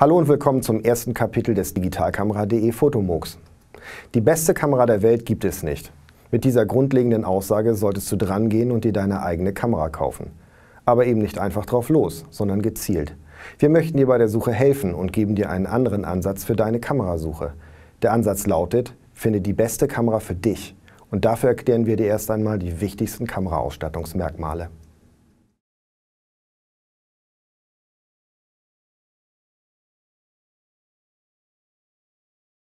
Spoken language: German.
Hallo und willkommen zum ersten Kapitel des Digitalkamera.de Fotomux. Die beste Kamera der Welt gibt es nicht. Mit dieser grundlegenden Aussage solltest du drangehen und dir deine eigene Kamera kaufen. Aber eben nicht einfach drauf los, sondern gezielt. Wir möchten dir bei der Suche helfen und geben dir einen anderen Ansatz für deine Kamerasuche. Der Ansatz lautet, finde die beste Kamera für dich. Und dafür erklären wir dir erst einmal die wichtigsten Kameraausstattungsmerkmale.